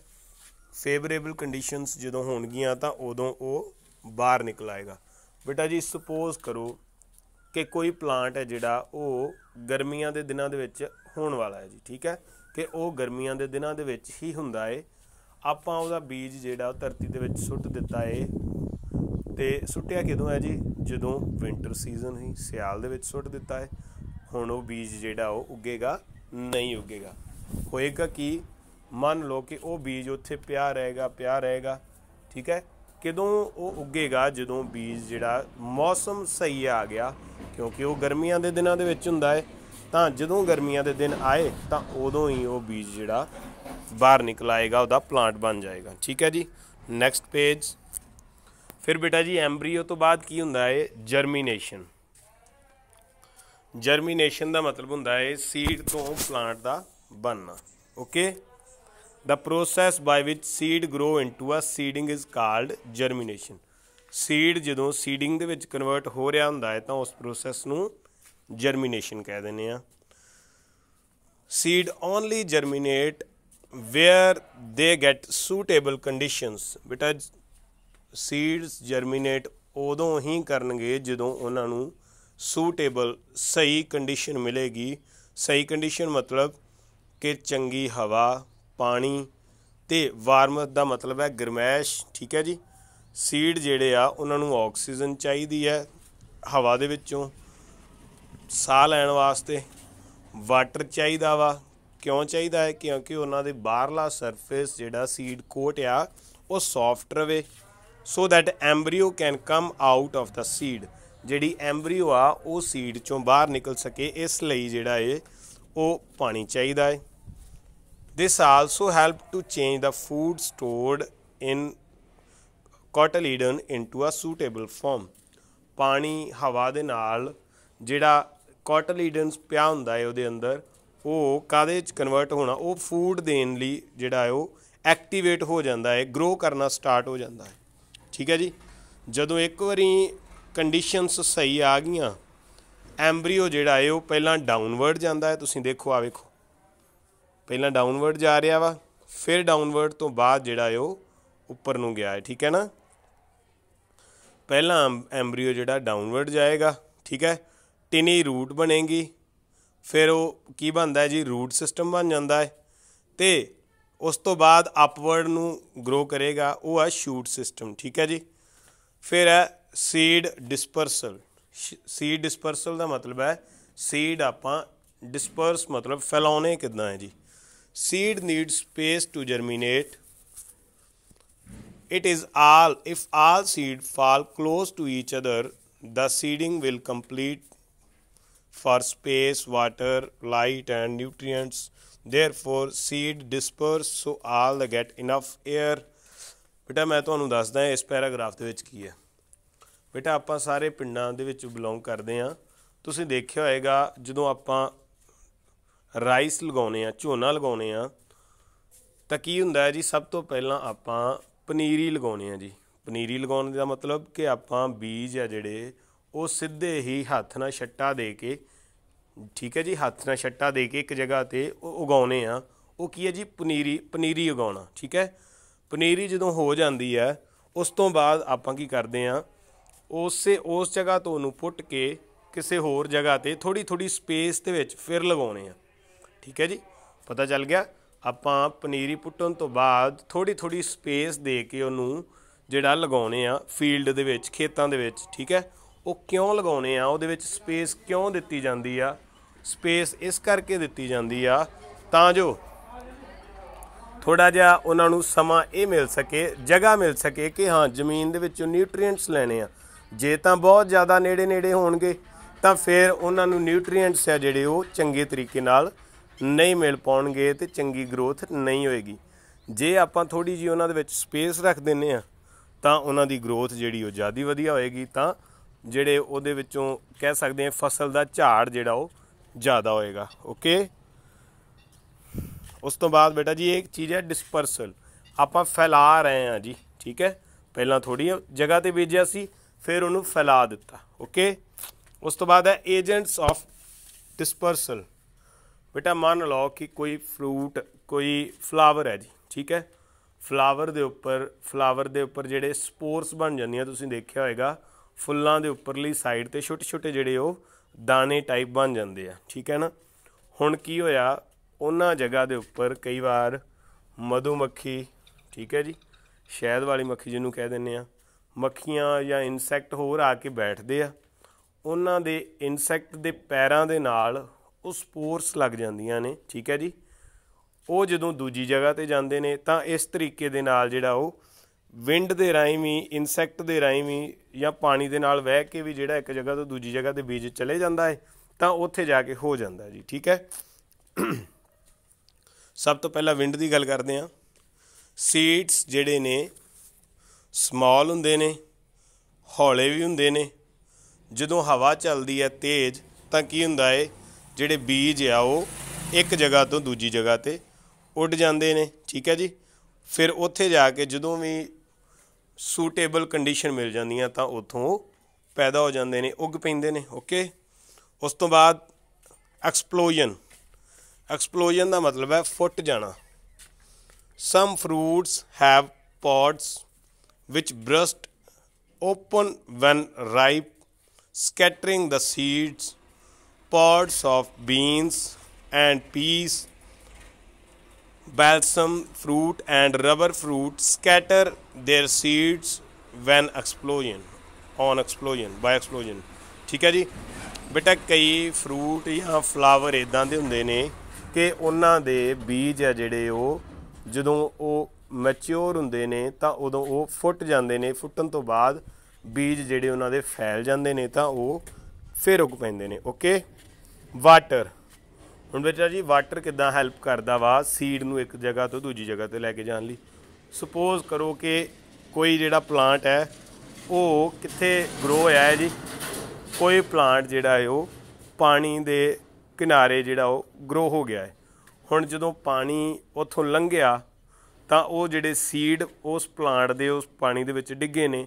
ਫੇਵਰੇਬਲ ਕੰਡੀਸ਼ਨਸ ਜਦੋਂ ਹੋਣਗੀਆਂ ਤਾਂ ਉਦੋਂ ਉਹ ਬਾਹਰ ਨਿਕਲ ਆਏਗਾ ਬੇਟਾ ਜੀ ਸੁਪੋਜ਼ ਕਰੋ ਕਿ ਕੋਈ ਪਲਾਂਟ ਹੈ ਜਿਹੜਾ ਉਹ ਗਰਮੀਆਂ ਦੇ ਦਿਨਾਂ ਦੇ ਵਿੱਚ ਹੋਣ ਵਾਲਾ ਹੈ ਜੀ ਠੀਕ ਹੈ ਕਿ ਉਹ ਗਰਮੀਆਂ ਦੇ ਦਿਨਾਂ ਦੇ ਵਿੱਚ ਹੀ ਹੁੰਦਾ ਹੈ ਆਪਾਂ ਉਹਦਾ ਬੀਜ ਜਿਹੜਾ ਧਰਤੀ ਦੇ ਵਿੱਚ ਸੁੱਟ ਦਿੱਤਾ ਹੈ ਤੇ ਸੁੱਟਿਆ ਕਿਦੋਂ ਹੈ ਜੀ ਜਦੋਂ ਵਿంటర్ ਸੀਜ਼ਨ ਹੀ ਸਿਆਲ ਦੇ ਵਿੱਚ ਸੁੱਟ ਦਿੱਤਾ ਹੈ ਹੁਣ ਉਹ ਬੀਜ ਜਿਹੜਾ ਉਹ ਉੱਗੇਗਾ ਨਹੀਂ ਉੱਗੇਗਾ ਹੋਏਗਾ ਕਿ ਮੰਨ ਲਓ ਕਿ ਉਹ ਬੀਜ ਉੱਥੇ ਪਿਆ ਰਹੇਗਾ ਪਿਆ ਰਹੇਗਾ ਠੀਕ ਹੈ ਕਦੋਂ ਉਹ ਉੱਗੇਗਾ ਜਦੋਂ ਬੀਜ ਜਿਹੜਾ ਮੌਸਮ ਸਹੀ ਆ ਗਿਆ ਕਿਉਂਕਿ ਉਹ ਗਰਮੀਆਂ ਦੇ ਦਿਨਾਂ ਦੇ ਵਿੱਚ ਹੁੰਦਾ ਹੈ ਤਾਂ ਜਦੋਂ ਗਰਮੀਆਂ ਦੇ ਦਿਨ ਆਏ ਤਾਂ ਉਦੋਂ ਹੀ ਉਹ ਬੀਜ ਜਿਹੜਾ ਬਾਹਰ ਨਿਕਲ ਆਏਗਾ ਉਹਦਾ ਪਲਾਂਟ ਬਣ ਜਾਏਗਾ ਠੀਕ ਹੈ ਜੀ ਨੈਕਸਟ ਪੇਜ ਫਿਰ ਬੇਟਾ ਜੀ ਐਮਬ੍ਰੀਓ ਤੋਂ ਬਾਅਦ ਕੀ ਹੁੰਦਾ ਹੈ ਜਰਮੀਨੇਸ਼ਨ ਜਰਮੀਨੇਸ਼ਨ ਦਾ ਮਤਲਬ ਹੁੰਦਾ ਹੈ ਸੀਡ ਤੋਂ ਪਲਾਂਟ ਦਾ ਬਣਨਾ ਓਕੇ ਦਾ process by which seed grow into a seedling is called germination seed ਜਦੋਂ ਸੀਡਿੰਗ ਦੇ ਵਿੱਚ ਕਨਵਰਟ ਹੋ ਰਿਹਾ ਹੁੰਦਾ ਹੈ ਤਾਂ ਉਸ ਪ੍ਰੋਸੈਸ ਨੂੰ ਜਰਮੀਨੇਸ਼ਨ ਕਹਿ ਦਿੰਦੇ ਆ seed only germinate where they get suitable conditions but seeds germinate ਉਦੋਂ ਹੀ ਕਰਨਗੇ ਜਦੋਂ ਉਹਨਾਂ ਨੂੰ ਸੂਟੇਬਲ ਸਹੀ ਕੰਡੀਸ਼ਨ ਮਿਲੇਗੀ ਸਹੀ ਕੰਡੀਸ਼ਨ ਮਤਲਬ ਕਿ ਚੰਗੀ ਹਵਾ ਪਾਣੀ ਤੇ ਵਾਰਮਤ ਦਾ ਮਤਲਬ ਹੈ ਗਰਮੈਸ਼ ਠੀਕ ਹੈ ਜੀ ਸੀਡ ਜਿਹੜੇ ਆ ਉਹਨਾਂ ਨੂੰ ਆਕਸੀਜਨ ਚਾਹੀਦੀ ਹੈ ਹਵਾ ਦੇ ਵਿੱਚੋਂ ਸਾਹ ਲੈਣ ਵਾਸਤੇ ਵਾਟਰ ਚਾਹੀਦਾ ਵਾ ਕਿਉਂ ਚਾਹੀਦਾ ਹੈ ਕਿਉਂਕਿ ਉਹਨਾਂ ਦੇ ਬਾਹਰਲਾ ਸਰਫੇਸ ਜਿਹੜਾ ਸੀਡ ਕੋਟ ਆ ਉਹ ਸੌਫਟ ਰਵੇ so that embryo can come out of the seed ਜਿਹੜੀ ਐਮਬ੍ਰਿਓ ਆ ਉਹ ਸੀਡ ਚੋਂ ਬਾਹਰ ਨਿਕਲ ਸਕੇ ਇਸ ਲਈ ਜਿਹੜਾ ਏ ਉਹ ਪਾਣੀ ਚਾਹੀਦਾ ਏ this also help to change the food stored in cotyledon into a suitable form ਪਾਣੀ ਹਵਾ ਦੇ ਨਾਲ ਜਿਹੜਾ ਕੋਟਲੀਡਨਸ ਪਿਆ ਹੁੰਦਾ ਏ ਉਹਦੇ ਅੰਦਰ ਉਹ ਕਾਦੇ ਚ ਕਨਵਰਟ ਹੋਣਾ ਉਹ ਫੂਡ ਦੇਣ ਲਈ ਜਿਹੜਾ ਉਹ ਐਕਟੀਵੇਟ ਹੋ ਜਾਂਦਾ ਹੈ ਗਰੋ ਕਰਨਾ ਸਟਾਰਟ ਹੋ ਜਾਂਦਾ ਹੈ ਠੀਕ ਹੈ ਜੀ ਜਦੋਂ ਇੱਕ ਵਾਰੀ ਕੰਡੀਸ਼ਨਸ ਸਹੀ ਆ ਗਈਆਂ ਐਮਬ੍ਰਿਓ ਜਿਹੜਾ ਹੈ ਉਹ ਪਹਿਲਾਂ ਡਾਊਨਵਰਡ ਜਾਂਦਾ ਹੈ ਤੁਸੀਂ ਦੇਖੋ ਆ ਵੇਖੋ ਪਹਿਲਾਂ ਡਾਊਨਵਰਡ ਜਾ ਰਿਹਾ ਵਾ ਫਿਰ ਡਾਊਨਵਰਡ ਤੋਂ ਬਾਅਦ ਜਿਹੜਾ ਹੈ ਉਹ ਉੱਪਰ ਨੂੰ ਗਿਆ ਹੈ ਠੀਕ ਹੈ ਨਾ ਪਹਿਲਾਂ ਐਮਬ੍ਰਿਓ ਜਿਹੜਾ ਡਾਊਨਵਰਡ ਜਾਏਗਾ ਠੀਕ ਹੈ ਟਿਨੀ ਰੂਟ ਬਣੇਗੀ ਫਿਰ ਉਹ ਕੀ ਬਣਦਾ ਹੈ ਜੀ ਰੂਟ ਸਿਸਟਮ ਬਣ ਜਾਂਦਾ ਹੈ ਤੇ ਉਸ ਤੋਂ ਬਾਅਦ ਅਪਵਰਡ ਨੂੰ ਗਰੋ ਕਰੇਗਾ ਉਹ ਹੈ ਸ਼ੂਟ ਸਿਸਟਮ ਠੀਕ ਹੈ ਜੀ ਫਿਰ ਹੈ ਸੀਡ ਡਿਸਪਰਸਲ ਸੀਡ ਡਿਸਪਰਸਲ ਦਾ ਮਤਲਬ ਹੈ ਸੀਡ ਆਪਾਂ ਡਿਸਪਰਸ ਮਤਲਬ ਫੈਲਾਉਣੇ ਕਿਦਾਂ ਹੈ ਜੀ seed needs space to germinate it is all if all seed fall close to each other the seedling will compete for space water light and nutrients therefore seed disperse so all get enough air ਬੇਟਾ ਮੈਂ ਤੁਹਾਨੂੰ ਦੱਸਦਾ ਇਸ paragraph ਦੇ ਵਿੱਚ ਕੀ ਹੈ ਬੇਟਾ ਆਪਾਂ ਸਾਰੇ ਪਿੰਡਾਂ ਦੇ ਵਿੱਚ ਬਿਲੋਂਗ ਕਰਦੇ ਆ ਤੁਸੀਂ ਦੇਖਿਆ ਹੋਏਗਾ ਜਦੋਂ ਆਪਾਂ ਰਾਈਸ ਲਗਾਉਨੇ ਆ ਝੋਨਾ ਲਗਾਉਨੇ ਆ ਤਾਂ ਕੀ ਹੁੰਦਾ ਹੈ ਜੀ ਸਭ ਤੋਂ ਪਹਿਲਾਂ ਆਪਾਂ ਪਨੀਰੀ ਲਗਾਉਨੇ ਆ ਜੀ ਪਨੀਰੀ ਲਗਾਉਣ ਦਾ ਮਤਲਬ ਕਿ ਆਪਾਂ ਬੀਜ ਆ ਜਿਹੜੇ ਉਹ ਸਿੱਧੇ ਹੀ ਹੱਥ ਨਾਲ ਛੱਟਾ ਦੇ ਕੇ ਠੀਕ ਹੈ ਜੀ ਹੱਥ ਨਾਲ ਛੱਟਾ ਦੇ ਕੇ ਇੱਕ ਜਗ੍ਹਾ ਤੇ ਉਗਾਉਨੇ ਆ ਉਹ ਕੀ ਹੈ ਜੀ ਪਨੀਰੀ ਪਨੀਰੀ ਉਗਾਉਣਾ ਠੀਕ ਹੈ ਪਨੀਰੀ ਜਦੋਂ ਹੋ ਜਾਂਦੀ ਹੈ ਉਸ ਤੋਂ ਬਾਅਦ ਆਪਾਂ ਕੀ ਕਰਦੇ ਆ ਉਸੇ ਉਸ ਜਗ੍ਹਾ ਤੋਂ ਉਹਨੂੰ ਪੁੱਟ ਕੇ ਕਿਸੇ ਹੋਰ ਜਗ੍ਹਾ ਤੇ ਥੋੜੀ ਥੋੜੀ ਸਪੇਸ ਦੇ ਵਿੱਚ ਫਿਰ ਲਗਾਉਣੇ ਆ ਠੀਕ ਹੈ ਜੀ ਪਤਾ ਚੱਲ ਗਿਆ ਆਪਾਂ ਪਨੀਰੀ ਪੁੱਟਣ ਤੋਂ ਬਾਅਦ ਥੋੜੀ ਥੋੜੀ ਸਪੇਸ ਦੇ ਕੇ ਉਹਨੂੰ ਜਿਹੜਾ ਲਗਾਉਣੇ ਆ ਫੀਲਡ ਦੇ ਵਿੱਚ ਖੇਤਾਂ ਦੇ ਵਿੱਚ ਠੀਕ ਹੈ ਉਹ ਕਿਉਂ ਲਗਾਉਨੇ ਆ ਉਹਦੇ ਵਿੱਚ ਸਪੇਸ ਕਿਉਂ ਦਿੱਤੀ ਜਾਂਦੀ ਆ ਸਪੇਸ ਇਸ ਕਰਕੇ ਦਿੱਤੀ ਜਾਂਦੀ ਆ ਤਾਂ ਜੋ ਥੋੜਾ ਜਿਹਾ ਉਹਨਾਂ ਨੂੰ ਸਮਾਂ ਇਹ ਮਿਲ ਸਕੇ ਜਗ੍ਹਾ ਮਿਲ ਸਕੇ ਕਿ ਹਾਂ ਜ਼ਮੀਨ ਦੇ ਵਿੱਚੋਂ ਨਿਊਟ੍ਰੀਐਂਟਸ ਲੈਣੇ ਆ ਜੇ ਤਾਂ ਬਹੁਤ ਜ਼ਿਆਦਾ ਨੇੜੇ ਨੇੜੇ ਹੋਣਗੇ ਤਾਂ ਫਿਰ ਉਹਨਾਂ ਨੂੰ ਨਿਊਟ੍ਰੀਐਂਟਸ ਆ ਜਿਹੜੇ ਉਹ ਚੰਗੇ ਤਰੀਕੇ ਨਾਲ ਨਹੀਂ ਮਿਲ ਪਾਉਣਗੇ ਤੇ ਚੰਗੀ ਗਰੋਥ ਨਹੀਂ ਹੋਏਗੀ ਜੇ ਆਪਾਂ ਥੋੜੀ ਜੀ ਉਹਨਾਂ ਦੇ ਵਿੱਚ ਸਪੇਸ ਰੱਖ ਦਿੰਨੇ ਆ ਤਾਂ ਉਹਨਾਂ ਦੀ ਗਰੋਥ ਜਿਹੜੀ ਉਹ ਜਿਆਦਾ ਵਧੀਆ ਹੋਏਗੀ ਤਾਂ ਜਿਹੜੇ ਉਹਦੇ ਵਿੱਚੋਂ ਕਹਿ ਸਕਦੇ ਆ ਫਸਲ ਦਾ ਝਾੜ ਜਿਹੜਾ ਉਹ ਜ਼ਿਆਦਾ ਹੋਏਗਾ ਓਕੇ ਉਸ ਤੋਂ ਬਾਅਦ ਬੇਟਾ ਜੀ ਇੱਕ ਚੀਜ਼ ਹੈ ਡਿਸਪਰਸਲ ਆਪਾਂ ਫੈਲਾ ਰਹੇ ਆ ਜੀ ਠੀਕ ਹੈ ਪਹਿਲਾਂ ਥੋੜੀ ਜਗ੍ਹਾ ਤੇ ਬੀਜਿਆ ਸੀ ਫਿਰ ਉਹਨੂੰ ਫੈਲਾ ਦਿੱਤਾ ਓਕੇ ਉਸ ਤੋਂ ਬਾਅਦ ਹੈ ਏਜੰਟਸ ਆਫ ਡਿਸਪਰਸਲ ਬੇਟਾ ਮੰਨ ਲਓ ਕਿ ਕੋਈ ਫਰੂਟ ਕੋਈ ਫਲਾਵਰ ਹੈ ਜੀ ਠੀਕ ਹੈ ਫਲਾਵਰ ਦੇ ਉੱਪਰ ਫਲਾਵਰ ਦੇ ਉੱਪਰ ਜਿਹੜੇ ਸਪੋਰਸ ਬਣ ਜਾਂਦੀਆਂ ਤੁਸੀਂ ਦੇਖਿਆ ਹੋਵੇਗਾ ਫੁੱਲਾਂ ਦੇ ਉੱਪਰਲੀ ਸਾਈਡ ਤੇ ਛੋਟੇ ਛੋਟੇ ਜਿਹੜੇ ਉਹ ਦਾਣੇ ਟਾਈਪ ਬਣ ਜਾਂਦੇ ਆ ਠੀਕ ਹੈ ਨਾ ਹੁਣ ਕੀ ਹੋਇਆ ਉਹਨਾਂ ਜਗ੍ਹਾ ਦੇ ਉੱਪਰ ਕਈ ਵਾਰ ਮਧੂ ਮੱਖੀ ਠੀਕ ਹੈ ਜੀ ਸ਼ਹਿਦ ਵਾਲੀ ਮੱਖੀ ਜਿਹਨੂੰ ਕਹਿ ਦਿੰਨੇ ਆ ਮੱਖੀਆਂ ਜਾਂ ਇਨਸੈਕਟ ਹੋਰ ਆ ਕੇ ਬੈਠਦੇ ਆ ਉਹਨਾਂ ਦੇ ਇਨਸੈਕਟ ਦੇ ਪੈਰਾਂ ਦੇ ਨਾਲ ਉਹ ਸਪੋਰਸ ਲੱਗ ਜਾਂਦੀਆਂ ਨੇ ਠੀਕ ਹੈ ਜੀ ਉਹ ਜਦੋਂ ਦੂਜੀ ਜਗ੍ਹਾ ਤੇ ਜਾਂਦੇ ਨੇ ਤਾਂ ਇਸ ਤਰੀਕੇ ਦੇ ਨਾਲ ਜਿਹੜਾ ਉਹ ਵਿੰਡ ਦੇ ਰਾਹੀਂ ਵੀ ਇਨਸੈਕਟ ਦੇ ਰਾਹੀਂ ਵੀ ਜਾਂ ਪਾਣੀ ਦੇ ਨਾਲ ਵਹਿ ਕੇ ਵੀ ਜਿਹੜਾ ਇੱਕ ਜਗ੍ਹਾ ਤੋਂ ਦੂਜੀ ਜਗ੍ਹਾ ਤੇ ਬੀਜ ਚਲੇ ਜਾਂਦਾ ਹੈ ਤਾਂ ਉੱਥੇ ਜਾ ਕੇ ਹੋ ਜਾਂਦਾ ਜੀ ਠੀਕ ਹੈ ਸਭ ਤੋਂ ਪਹਿਲਾਂ ਵਿੰਡ ਦੀ ਗੱਲ ਕਰਦੇ ਆਂ ਸੀਡਸ ਜਿਹੜੇ ਨੇ ਸਮਾਲ ਹੁੰਦੇ ਨੇ ਹੌਲੇ ਵੀ ਹੁੰਦੇ ਨੇ ਜਦੋਂ ਹਵਾ ਚੱਲਦੀ ਹੈ ਤੇਜ਼ ਤਾਂ ਕੀ ਹੁੰਦਾ ਏ ਜਿਹੜੇ ਬੀਜ ਆ ਉਹ ਇੱਕ ਜਗ੍ਹਾ ਤੋਂ ਦੂਜੀ ਜਗ੍ਹਾ ਤੇ ਉੱਡ ਜਾਂਦੇ ਨੇ ਠੀਕ ਹੈ ਜੀ ਫਿਰ ਉੱਥੇ ਜਾ ਕੇ ਜਦੋਂ ਵੀ ਸੂਟੇਬਲ ਕੰਡੀਸ਼ਨ ਮਿਲ ਜਾਂਦੀਆਂ ਤਾਂ ਉਥੋਂ ਪੈਦਾ ਹੋ ਜਾਂਦੇ ਨੇ ਉੱਗ ਪੈਂਦੇ ਨੇ ਓਕੇ ਉਸ ਤੋਂ ਬਾਅਦ ਐਕਸਪਲੋਜਨ ਐਕਸਪਲੋਜਨ ਦਾ ਮਤਲਬ ਹੈ ਫੁੱਟ ਜਾਣਾ some fruits have pods which burst open when ripe scattering the seeds pods of beans and peas balsam fruit and rubber fruit scatter their seeds when explosion on explosion by explosion ਠੀਕ ਹੈ ਜੀ ਬੇਟਾ ਕਈ fruit ਜਾਂ flower ਇਦਾਂ ਦੇ ਹੁੰਦੇ ਨੇ ਕਿ ਉਹਨਾਂ ਦੇ ਬੀਜ ਆ ਜਿਹੜੇ ਉਹ ਜਦੋਂ ਉਹ ਮੈਚਿਓਰ ਹੁੰਦੇ ਨੇ ਤਾਂ ਉਦੋਂ ਉਹ ਫੁੱਟ ਜਾਂਦੇ ਨੇ ਫੁੱਟਣ ਤੋਂ ਬਾਅਦ ਬੀਜ ਜਿਹੜੇ ਉਹਨਾਂ ਦੇ ਫੈਲ ਜਾਂਦੇ ਨੇ ਤਾਂ ਉਹ ਫਿਰ ਉੱਗ ਪੈਂਦੇ ਨੇ ਓਕੇ ਵਾਟਰ ਹੁਣ ਬੇਟਾ ਜੀ ਵਾਟਰ ਕਿਦਾਂ ਹੈਲਪ ਕਰਦਾ ਵਾ ਸੀਡ ਨੂੰ ਇੱਕ ਜਗ੍ਹਾ ਤੋਂ ਦੂਜੀ ਜਗ੍ਹਾ ਤੇ ਲੈ ਕੇ ਜਾਣ ਲਈ ਸੁਪੋਜ਼ ਕਰੋ ਕਿ ਕੋਈ ਜਿਹੜਾ ਪਲਾਂਟ ਹੈ ਉਹ ਕਿੱਥੇ ਗਰੋ ਹੋਇਆ ਹੈ ਜੀ ਕੋਈ ਪਲਾਂਟ ਜਿਹੜਾ ਹੈ ਉਹ ਪਾਣੀ ਦੇ ਕਿਨਾਰੇ ਜਿਹੜਾ ਉਹ ਗਰੋ ਹੋ ਗਿਆ ਹੈ ਹੁਣ ਜਦੋਂ ਪਾਣੀ ਉੱਥੋਂ ਲੰਘਿਆ ਤਾਂ ਉਹ ਜਿਹੜੇ ਸੀਡ ਉਸ ਪਲਾਂਟ ਦੇ ਉਸ ਪਾਣੀ ਦੇ ਵਿੱਚ ਡਿੱਗੇ ਨੇ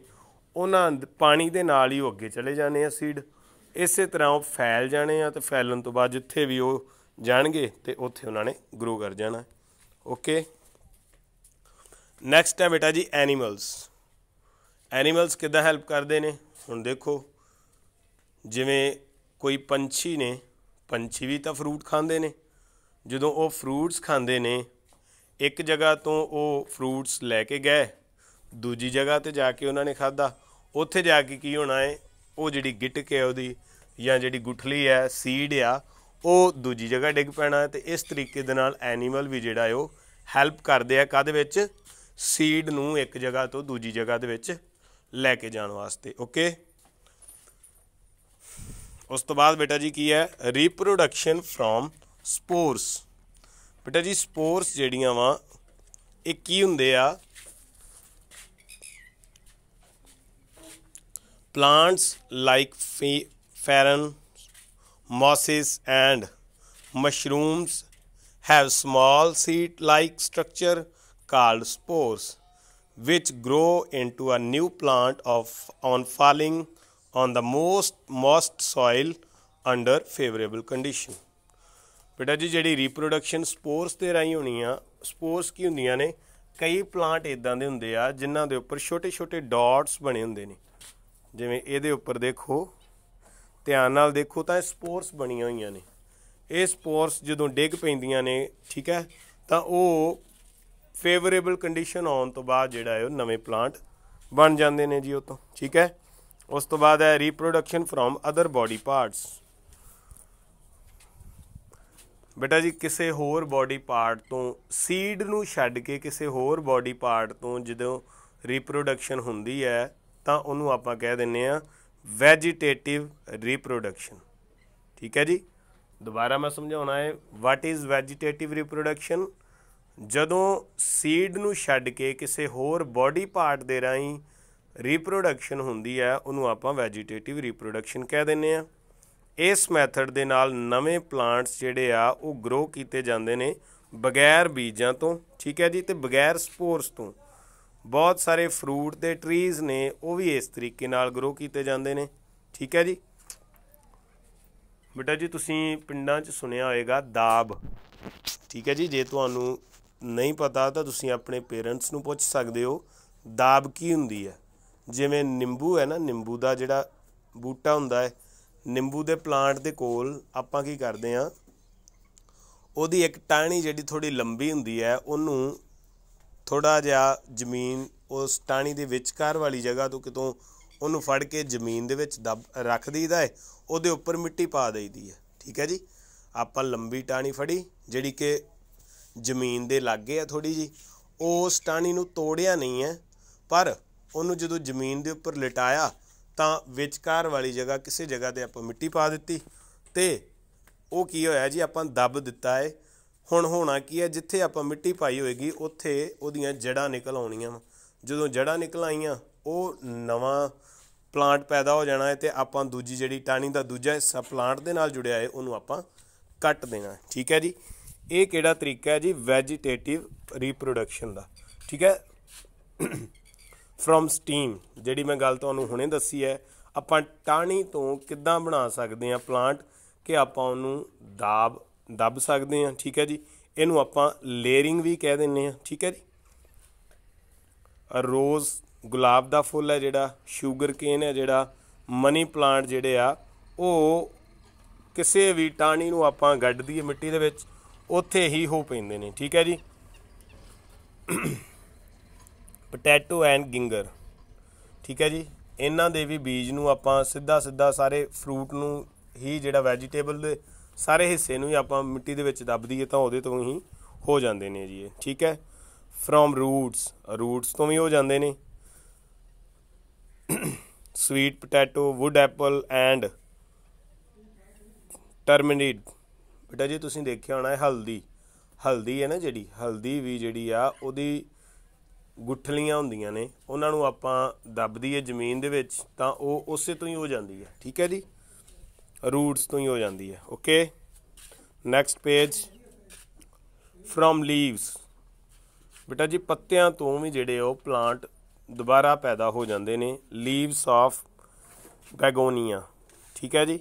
ਉਹਨਾਂ ਪਾਣੀ ਦੇ ਨਾਲ ਹੀ ਉਹ ਅੱਗੇ ਚਲੇ ਜਾਣੇ ਆ ਸੀਡ ਇਸੇ ਤਰ੍ਹਾਂ ਉਹ ਫੈਲ ਜਾਣੇ ਆ ਤੇ ਫੈਲਣ ਤੋਂ ਬਾਅਦ ਜਿੱਥੇ ਵੀ ਉਹ ਜਾਣਗੇ ਤੇ ਉੱਥੇ ਉਹਨਾਂ ਨੇ ਗਰੋ ਕਰ ਜਾਣਾ ਓਕੇ ਨੈਕਸਟ ਹੈ ਬੇਟਾ ਜੀ ਐਨੀਮਲਸ ਐਨੀਮਲਸ ਕਿੱਦਾਂ ਹੈਲਪ ਕਰਦੇ ਨੇ ਹੁਣ ਦੇਖੋ ਜਿਵੇਂ ਕੋਈ ਪੰਛੀ ਨੇ ਪੰਛੀ ਵੀ ਤਾਂ ਫਰੂਟ ਖਾਂਦੇ ਨੇ ਜਦੋਂ ਉਹ ਫਰੂਟਸ ਖਾਂਦੇ ਨੇ ਇੱਕ ਜਗ੍ਹਾ ਤੋਂ ਉਹ ਫਰੂਟਸ ਲੈ ਕੇ ਗਏ ਦੂਜੀ ਜਗ੍ਹਾ ਤੇ ਜਾ ਕੇ ਉਹਨਾਂ ਨੇ ਖਾਦਾ ਉੱਥੇ ਜਾ ਕੇ ਕੀ ਹੋਣਾ ਹੈ ਉਹ ਜਿਹੜੀ ਗਿਟਕ ਹੈ ਉਹਦੀ ਜਾਂ ਜਿਹੜੀ ਗੁਠਲੀ ਹੈ ਸੀਡ ਆ ਉਹ ਦੂਜੀ ਜਗ੍ਹਾ ਡਿੱਗ ਪੈਣਾ ਹੈ ਤੇ ਇਸ ਤਰੀਕੇ ਦੇ ਨਾਲ ਐਨੀਮਲ ਵੀ ਜਿਹੜਾ ਹੈ ਉਹ ਹੈਲਪ ਕਰਦੇ ਆ ਕਾਦੇ ਵਿੱਚ ਸੀਡ ਨੂੰ ਇੱਕ ਜਗ੍ਹਾ ਤੋਂ ਦੂਜੀ ਜਗ੍ਹਾ ਦੇ ਵਿੱਚ ਲੈ ਕੇ ਜਾਣ ਵਾਸਤੇ ਓਕੇ ਉਸ ਤੋਂ ਬਾਅਦ ਬੇਟਾ ਜੀ ਕੀ ਹੈ ਰੀਪਰੋਡਕਸ਼ਨ ਫਰੋਮ ਸਪੋਰਸ ਬੇਟਾ ਜੀ ਸਪੋਰਸ ਜਿਹੜੀਆਂ ਵਾ ਇਹ ਕੀ ਹੁੰਦੇ ਆ plants like fern mosses and mushrooms have small seed like structure called spores which grow into a new plant of on falling on the most moist soil under favorable condition beta ji jehdi reproduction spores te rahi honi aa spores ki hundiyan ne kai plant edda de hunde aa jinna de upar chote chote dots bane hunde ne jivein ede upar dekho ਧਿਆਨ ਨਾਲ ਦੇਖੋ ਤਾਂ ਇਹ spores ਬਣੀਆਂ ਹੋਈਆਂ ਨੇ ਇਹ spores ਜਦੋਂ ਡਿੱਗ ਪੈਂਦੀਆਂ ਨੇ ਠੀਕ ਹੈ ਤਾਂ ਉਹ ਫੇਵਰੇਬਲ ਕੰਡੀਸ਼ਨ ਆਉਣ ਤੋਂ ਬਾਅਦ ਜਿਹੜਾ ਹੈ ਉਹ ਨਵੇਂ ਪਲਾਂਟ ਬਣ ਜਾਂਦੇ ਨੇ ਜੀ ਉਹ ਤੋਂ ਠੀਕ ਹੈ ਉਸ ਤੋਂ ਬਾਅਦ ਹੈ reproduction from other body parts ਬੇਟਾ ਜੀ ਕਿਸੇ ਹੋਰ ਬਾਡੀ ਪਾਰਟ ਤੋਂ ਸੀਡ ਨੂੰ ਛੱਡ ਕੇ ਕਿਸੇ ਹੋਰ ਬਾਡੀ ਪਾਰਟ ਤੋਂ ਜਦੋਂ ਰੀਪਰੋਡਕਸ਼ਨ ਹੁੰਦੀ ਹੈ ਤਾਂ ਉਹਨੂੰ ਆਪਾਂ ਕਹਿ ਦਿੰਨੇ ਆ ਵੈਜੀਟੇਟਿਵ ਰੀਪਰੋਡਕਸ਼ਨ ਠੀਕ ਹੈ ਜੀ ਦੁਬਾਰਾ ਮੈਂ ਸਮਝਾਉਣਾ ਹੈ ਵਾਟ ਇਜ਼ ਵੈਜੀਟੇਟਿਵ ਰੀਪਰੋਡਕਸ਼ਨ ਜਦੋਂ ਸੀਡ ਨੂੰ ਛੱਡ ਕੇ ਕਿਸੇ ਹੋਰ ਬਾਡੀ ਪਾਰਟ ਦੇ ਰਾਹੀਂ ਰੀਪਰੋਡਕਸ਼ਨ ਹੁੰਦੀ ਹੈ ਉਹਨੂੰ ਆਪਾਂ ਵੈਜੀਟੇਟਿਵ ਰੀਪਰੋਡਕਸ਼ਨ ਕਹਿ ਦਿੰਦੇ ਆ ਇਸ ਮੈਥਡ ਦੇ ਨਾਲ ਨਵੇਂ ਪਲਾਂਟਸ ਜਿਹੜੇ ਆ ਉਹ ਗਰੋ ਕੀਤੇ ਜਾਂਦੇ ਨੇ ਬਗੈਰ ਬੀਜਾਂ ਤੋਂ ਠੀਕ ਹੈ ਜੀ ਤੇ ਬਗੈਰ ਸਪੋਰਸ ਤੋਂ ਬਹੁਤ ਸਾਰੇ ਫਰੂਟ ਦੇ ਟਰੀਜ਼ ਨੇ ਉਹ ਵੀ ਇਸ ਤਰੀਕੇ ਨਾਲ ਗਰੋ ਕੀਤੇ ਜਾਂਦੇ ਨੇ ਠੀਕ ਹੈ ਜੀ ਬੇਟਾ ਜੀ ਤੁਸੀਂ ਪਿੰਡਾਂ 'ਚ ਸੁਣਿਆ ਹੋਵੇਗਾ ਦਾਬ ਠੀਕ ਹੈ ਜੀ ਜੇ ਤੁਹਾਨੂੰ ਨਹੀਂ ਪਤਾ ਤਾਂ ਤੁਸੀਂ ਆਪਣੇ ਪੇਰੈਂਟਸ ਨੂੰ ਪੁੱਛ ਸਕਦੇ ਹੋ ਦਾਬ ਕੀ ਹੁੰਦੀ ਹੈ ਜਿਵੇਂ ਨਿੰਬੂ ਹੈ ਨਾ ਨਿੰਬੂ ਦਾ ਜਿਹੜਾ ਬੂਟਾ ਹੁੰਦਾ ਹੈ ਨਿੰਬੂ ਦੇ ਪਲਾਂਟ ਦੇ ਕੋਲ ਆਪਾਂ ਕੀ ਕਰਦੇ ਆ ਉਹਦੀ ਇੱਕ ਟਾਹਣੀ ਜਿਹੜੀ ਥੋੜੀ ਲੰਬੀ ਹੁੰਦੀ ਹੈ ਉਹਨੂੰ ਥੋੜਾ ਜਿਹਾ ਜ਼ਮੀਨ ਉਸ ਟਾਣੀ ਦੇ ਵਿਚਕਾਰ ਵਾਲੀ ਜਗ੍ਹਾ ਤੋਂ ਕਿਤੋਂ ਉਹਨੂੰ ਫੜ ਕੇ ਜ਼ਮੀਨ ਦੇ ਵਿੱਚ ਦਬ ਰੱਖ ਦਈਦਾ ਹੈ ਉਹਦੇ ਉੱਪਰ ਮਿੱਟੀ ਪਾ ਦਈਦੀ ਹੈ ਠੀਕ ਹੈ ਜੀ ਆਪਾਂ ਲੰਬੀ ਟਾਣੀ ਫੜੀ ਜਿਹੜੀ ਕਿ ਜ਼ਮੀਨ ਦੇ ਲਾਗੇ ਆ ਥੋੜੀ ਜੀ ਉਸ ਟਾਣੀ ਨੂੰ ਤੋੜਿਆ ਨਹੀਂ ਹੈ ਪਰ ਉਹਨੂੰ ਜਦੋਂ ਜ਼ਮੀਨ ਦੇ ਉੱਪਰ ਲਟਾਇਆ ਤਾਂ ਵਿਚਕਾਰ ਵਾਲੀ ਜਗ੍ਹਾ ਕਿਸੇ ਜਗ੍ਹਾ ਤੇ ਆਪਾਂ ਮਿੱਟੀ ਪਾ ਦਿੱਤੀ ਤੇ ਉਹ ਕੀ ਹੋਇਆ ਜੀ ਆਪਾਂ ਦੱਬ ਦਿੱਤਾ ਹੈ ਹੁਣ ਹੋਣਾ ਕੀ ਹੈ ਜਿੱਥੇ ਆਪਾਂ ਮਿੱਟੀ ਪਾਈ ਹੋਏਗੀ ਉੱਥੇ ਉਹਦੀਆਂ ਜੜਾਂ ਨਿਕਲ ਆਉਣੀਆਂ ਜਦੋਂ ਜੜਾਂ ਨਿਕਲ ਆਈਆਂ ਉਹ ਨਵਾਂ ਪਲਾਂਟ ਪੈਦਾ ਹੋ ਜਾਣਾ ਹੈ ਤੇ ਆਪਾਂ ਦੂਜੀ ਜਿਹੜੀ ਟਾਣੀ ਦਾ ਦੂਜਾ ਹਿੱਸਾ ਪਲਾਂਟ ਦੇ ਨਾਲ ਜੁੜਿਆ ਹੈ ਉਹਨੂੰ ਆਪਾਂ ਕੱਟ ਦੇਣਾ ਠੀਕ ਹੈ ਜੀ ਇਹ ਕਿਹੜਾ ਤਰੀਕਾ ਹੈ ਜੀ ਵੈਜੀਟੇਟਿਵ ਰੀਪਰੋਡਕਸ਼ਨ ਦਾ ਠੀਕ ਹੈ ਫਰਮ ਸਟੀਮ ਜਿਹੜੀ ਮੈਂ ਗੱਲ ਤੁਹਾਨੂੰ ਹੁਣੇ ਦੱਸੀ ਹੈ ਆਪਾਂ ਟਾਣੀ ਤੋਂ ਕਿੱਦਾਂ ਬਣਾ ਸਕਦੇ ਹਾਂ ਪਲਾਂਟ ਕਿ ਆਪਾਂ ਉਹਨੂੰ ਦਾਬ ਦੱਬ ਸਕਦੇ ਆ ਠੀਕ ਹੈ ਜੀ ਇਹਨੂੰ ਆਪਾਂ ਲੇਅਰਿੰਗ ਵੀ ਕਹਿ ਦਿੰਨੇ ਆ ਠੀਕ ਹੈ ਜੀ ਰੋਜ਼ ਗੁਲਾਬ ਦਾ ਫੁੱਲ ਹੈ ਜਿਹੜਾ 슈ਗਰ ਕੇਨ ਹੈ ਜਿਹੜਾ ਮਨੀ ਪਲਾਂਟ ਜਿਹੜੇ ਆ ਉਹ ਕਿਸੇ ਵੀ ਟਾਣੀ ਨੂੰ ਆਪਾਂ ਗੱਡ ਦਈਏ ਮਿੱਟੀ ਦੇ ਵਿੱਚ ਉੱਥੇ ਹੀ ਹੋ ਪੈਂਦੇ ਨੇ ਠੀਕ ਹੈ ਜੀ ਪੋਟੈਟੋ ਐਂਡ ਗਿੰਗਰ ਠੀਕ ਹੈ ਜੀ ਇਹਨਾਂ ਦੇ ਵੀ ਬੀਜ ਨੂੰ ਆਪਾਂ ਸਿੱਧਾ ਸਿੱਧਾ ਸਾਰੇ ਫਰੂਟ ਨੂੰ ਹੀ ਜਿਹੜਾ ਵੈਜੀਟੇਬਲ ਦੇ ਸਾਰੇ ਹਿੱਸੇ ਨੂੰ ਹੀ ਆਪਾਂ ਮਿੱਟੀ ਦੇ ਵਿੱਚ ਦੱਬ ਦਈਏ ਤਾਂ ਉਹਦੇ ਤੋਂ ਹੀ ਹੋ ਜਾਂਦੇ ਨੇ ਜੀ ਇਹ ਠੀਕ ਹੈ ਫਰੋਮ ਰੂਟਸ ਰੂਟਸ ਤੋਂ ਵੀ ਹੋ ਜਾਂਦੇ ਨੇ sweet potato wood apple and tamarind ਬਟਾ ਜੀ ਤੁਸੀਂ ਦੇਖਿਆ ਹੋਣਾ ਹੈ ਹਲਦੀ ਹਲਦੀ ਹੈ ਨਾ ਜਿਹੜੀ ਹਲਦੀ ਵੀ ਜਿਹੜੀ ਆ ਉਹਦੀ ਗੁੱਠਲੀਆਂ ਹੁੰਦੀਆਂ ਨੇ ਉਹਨਾਂ ਨੂੰ ਆਪਾਂ ਦੱਬਦੀ ਹੈ ਜ਼ਮੀਨ ਦੇ ਵਿੱਚ ਤਾਂ ਉਹ ਉਸੇ ਤੋਂ ਹੀ ਹੋ ਜਾਂਦੀ ਹੈ ਠੀਕ ਹੈ ਜੀ ਰੂਟਸ ਤੋਂ ਹੀ ਹੋ ਜਾਂਦੀ ਹੈ okay next page from leaves ਬੇਟਾ ਜੀ ਪੱਤਿਆਂ ਤੋਂ ਵੀ ਜਿਹੜੇ ਉਹ ਪਲਾਂਟ ਦੁਬਾਰਾ ਪੈਦਾ ਹੋ ਜਾਂਦੇ ਨੇ ਲੀਵਸ ਆਫ ਬੈਗੋਨੀਆ ਠੀਕ ਹੈ ਜੀ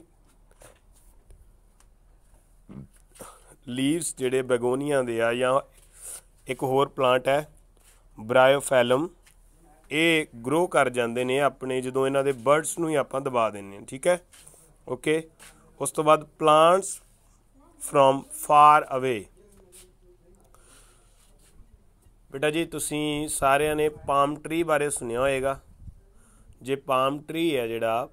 ਲੀਵਸ ਜਿਹੜੇ ਬੈਗੋਨੀਆ ਦੇ ਆ ਜਾਂ ਇੱਕ ਹੋਰ ਪਲਾਂਟ ਹੈ ਬ੍ਰਾਇਓਫੈਲਮ ਇਹ ਗਰੋ ਕਰ ਜਾਂਦੇ ਨੇ ਆਪਣੇ ਜਦੋਂ ਇਹਨਾਂ ਦੇ ਬਰਡਸ ਨੂੰ ਹੀ ਆਪਾਂ ਦਬਾ ਦਿੰਨੇ ਠੀਕ ਹੈ ਓਕੇ ਉਸ ਤੋਂ ਬਾਅਦ ਪਲਾਂਟਸ ਫਰੋਮ ਫਾਰ ਅਵੇ ਬੇਟਾ ਜੀ ਤੁਸੀਂ ਸਾਰਿਆਂ ਨੇ ਪਾਮ ਟਰੀ ਬਾਰੇ ਸੁਣਿਆ ਹੋਏਗਾ ਜੇ ਪਾਮ ਟਰੀ ਹੈ ਜਿਹੜਾ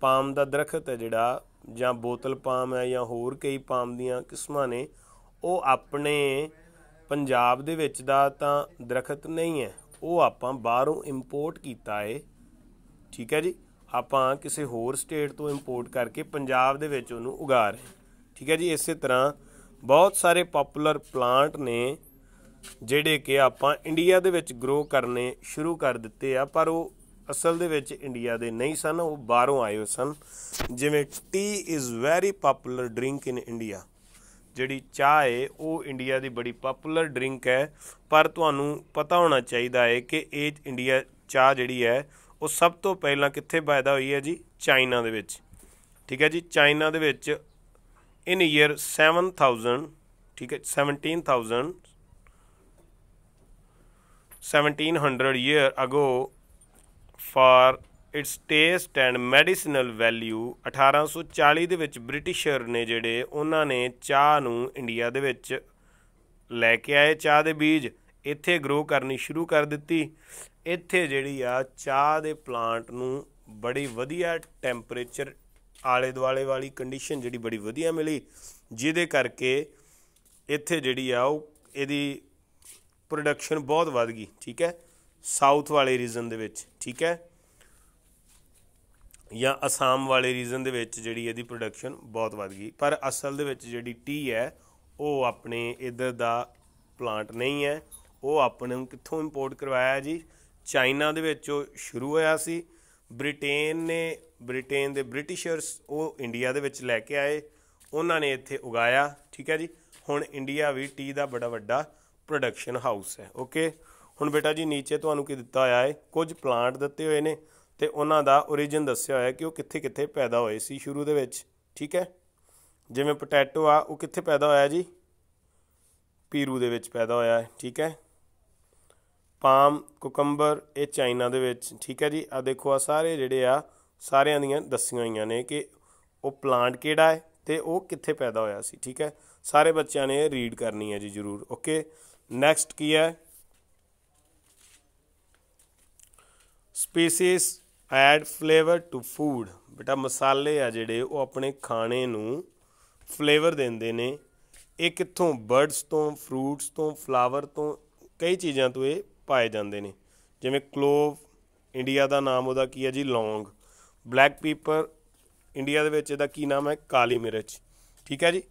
ਪਾਮ ਦਾ ਦਰਖਤ ਹੈ ਜਿਹੜਾ ਜਾਂ ਬੋਤਲ ਪਾਮ ਹੈ ਜਾਂ ਹੋਰ ਕਈ ਪਾਮ ਦੀਆਂ ਕਿਸਮਾਂ ਨੇ ਉਹ ਆਪਣੇ ਪੰਜਾਬ ਦੇ ਵਿੱਚ ਦਾ ਤਾਂ ਦਰਖਤ ਨਹੀਂ ਹੈ ਉਹ ਆਪਾਂ ਬਾਹਰੋਂ ਇੰਪੋਰਟ ਕੀਤਾ ਹੈ ਠੀਕ ਹੈ ਜੀ ਆਪਾਂ ਕਿਸੇ ਹੋਰ ਸਟੇਟ ਤੋਂ ਇੰਪੋਰਟ ਕਰਕੇ ਪੰਜਾਬ ਦੇ ਵਿੱਚ ਉਹਨੂੰ ਉਗਾ ਰਹੇ ਠੀਕ ਹੈ ਜੀ ਇਸੇ ਤਰ੍ਹਾਂ ਬਹੁਤ ਸਾਰੇ ਪਪੂਲਰ ਪਲਾਂਟ ਨੇ ਜਿਹੜੇ ਕਿ ਆਪਾਂ ਇੰਡੀਆ ਦੇ ਵਿੱਚ ਗਰੋ ਕਰਨੇ ਸ਼ੁਰੂ ਕਰ ਦਿੱਤੇ ਆ ਪਰ ਉਹ ਅਸਲ ਦੇ ਵਿੱਚ ਇੰਡੀਆ ਦੇ ਨਹੀਂ ਸਨ ਉਹ ਬਾਹਰੋਂ ਆਏ ਹੋ ਸਨ ਜਿਵੇਂ tea is very popular drink in India ਜਿਹੜੀ ਚਾਹ ਹੈ ਉਹ ਇੰਡੀਆ ਦੀ ਬੜੀ ਪਪੂਲਰ ਡਰਿੰਕ ਹੈ ਪਰ ਤੁਹਾਨੂੰ ਪਤਾ ਹੋਣਾ ਚਾਹੀਦਾ ਹੈ ਕਿ ਇਹ ਇੰਡੀਆ ਚਾਹ ਜਿਹੜੀ ਹੈ ਉਹ ਸਭ ਤੋਂ ਪਹਿਲਾਂ ਕਿੱਥੇ ਪੈਦਾ ਹੋਈ ਹੈ ਜੀ ਚਾਈਨਾ ਦੇ ਵਿੱਚ ਠੀਕ ਹੈ ਜੀ ਚਾਈਨਾ ਦੇ ਵਿੱਚ ਇਨ ਈਅਰ 7000 ਠੀਕ ਹੈ 17000 1700 year ago for its taste and medicinal value 1840 ਦੇ ਵਿੱਚ ਬ੍ਰਿਟਿਸ਼ਰ ਨੇ ਜਿਹੜੇ ਉਹਨਾਂ ਨੇ ਚਾਹ ਨੂੰ ਇੰਡੀਆ ਦੇ ਵਿੱਚ ਲੈ ਕੇ ਆਏ ਚਾਹ ਦੇ ਬੀਜ ਇੱਥੇ ਗਰੋ ਕਰਨੀ ਸ਼ੁਰੂ ਕਰ ਦਿੱਤੀ ਇੱਥੇ ਜਿਹੜੀ ਆ ਚਾਹ ਦੇ ਪਲਾਂਟ ਨੂੰ ਬੜੀ ਵਧੀਆ ਟੈਂਪਰੇਚਰ ਆਲੇ ਦੁਆਲੇ ਵਾਲੀ ਕੰਡੀਸ਼ਨ ਜਿਹੜੀ ਬੜੀ ਵਧੀਆ ਮਿਲੀ ਜਿਹਦੇ ਕਰਕੇ ਇੱਥੇ ਜਿਹੜੀ ਆ ਉਹ ਇਹਦੀ ਪ੍ਰੋਡਕਸ਼ਨ ਬਹੁਤ ਵਧ ਗਈ ਠੀਕ ਹੈ ਸਾਊਥ ਵਾਲੇ ਰੀਜਨ ਦੇ ਵਿੱਚ ਠੀਕ ਹੈ ਜਾਂ ਅਸਾਮ ਵਾਲੇ ਰੀਜਨ ਦੇ ਵਿੱਚ ਜਿਹੜੀ ਇਹਦੀ ਪ੍ਰੋਡਕਸ਼ਨ ਬਹੁਤ ਵਧ ਗਈ ਪਰ ਅਸਲ ਦੇ ਵਿੱਚ ਜਿਹੜੀ ਟੀ ਹੈ ਉਹ ਆਪਣੇ ਇਧਰ ਦਾ ਪਲਾਂਟ ਨਹੀਂ ਹੈ ਉਹ ਆਪਣੇ ਕਿੱਥੋਂ ਇੰਪੋਰਟ ਕਰਵਾਇਆ ਜੀ ਚਾਈਨਾ ਦੇ ਵਿੱਚ ਉਹ ਸ਼ੁਰੂ ਹੋਇਆ ਸੀ ਬ੍ਰਿਟੇਨ ਨੇ ਬ੍ਰਿਟੇਨ ਦੇ ਬ੍ਰਿਟਿਸ਼ਰਸ ਉਹ ਇੰਡੀਆ ਦੇ ਵਿੱਚ ਲੈ ਕੇ ਆਏ ਉਹਨਾਂ ਨੇ ਇੱਥੇ ਉਗਾਇਆ ਠੀਕ ਹੈ ਜੀ ਹੁਣ ਇੰਡੀਆ ਵੀ ਟੀ ਦਾ ਬੜਾ ਵੱਡਾ ਪ੍ਰੋਡਕਸ਼ਨ ਹਾਊਸ ਹੈ ਓਕੇ ਹੁਣ ਬੇਟਾ ਜੀ ਨੀਚੇ ਤੁਹਾਨੂੰ ਕੀ ਦਿੱਤਾ ਹੋਇਆ ਹੈ ਕੁਝ ਪਲਾਂਟ ਦਿੱਤੇ ਹੋਏ ਨੇ ਤੇ ਉਹਨਾਂ ਦਾ origin ਦੱਸਿਆ ਹੋਇਆ ਹੈ ਕਿ ਉਹ ਕਿੱਥੇ-ਕਿੱਥੇ ਪੈਦਾ ਹੋਏ ਸੀ ਸ਼ੁਰੂ ਦੇ ਵਿੱਚ ਠੀਕ ਹੈ ਜਿਵੇਂ ਪੋਟੈਟੋ ਆ ਉਹ ਕਿੱਥੇ ਪੈਦਾ ਹੋਇਆ ਜੀ ਪੀਰੂ ਦੇ ਵਿੱਚ ਪੈਦਾ ਹੋਇਆ ਹੈ ਠੀਕ ਹੈ ਪਾਮ ਕੁਕੰਬਰ ਇਹ ਚਾਈਨਾ ਦੇ ਵਿੱਚ ਠੀਕ ਹੈ ਜੀ ਆ ਦੇਖੋ ਆ ਸਾਰੇ ਜਿਹੜੇ ਆ ਸਾਰਿਆਂ ਦੀਆਂ ਦੱਸੀਆਂ ਹੋਈਆਂ ਨੇ ਕਿ ਉਹ ਪਲਾਂਟ ਕਿਹੜਾ ਹੈ ਤੇ ਉਹ ਕਿੱਥੇ ਪੈਦਾ ਹੋਇਆ ਸੀ ਠੀਕ ਹੈ ਸਾਰੇ ਬੱਚਿਆਂ ਨੇ ਰੀਡ ਕਰਨੀ ਹੈ ਜੀ ਜਰੂਰ ਓਕੇ ਨੈਕਸਟ ਕੀ ਹੈ spices add flavour to food ਬੇਟਾ ਮਸਾਲੇ ਆ ਜਿਹੜੇ ਉਹ ਆਪਣੇ ਖਾਣੇ ਨੂੰ ਫਲੇਵਰ ਦਿੰਦੇ ਨੇ ਇਹ ਕਿੱਥੋਂ ਬਰਡਸ ਤੋਂ ਫਰੂਟਸ ਤੋਂ ਫਲਾਵਰ ਤੋਂ ਕਈ ਚੀਜ਼ਾਂ ਤੋਂ ਇਹ ਪਾਏ ਜਾਂਦੇ ਨੇ ਜਿਵੇਂ ਕਲੋਵ ਇੰਡੀਆ ਦਾ ਨਾਮ ਉਹਦਾ ਕੀ ਹੈ ਜੀ ਲੌਂਗ ਬਲੈਕ ਪੀਪਰ ਇੰਡੀਆ ਦੇ ਵਿੱਚ ਇਹਦਾ ਕੀ ਨਾਮ ਹੈ ਕਾਲੀ ਮਿਰਚ ਠੀਕ ਹੈ ਜੀ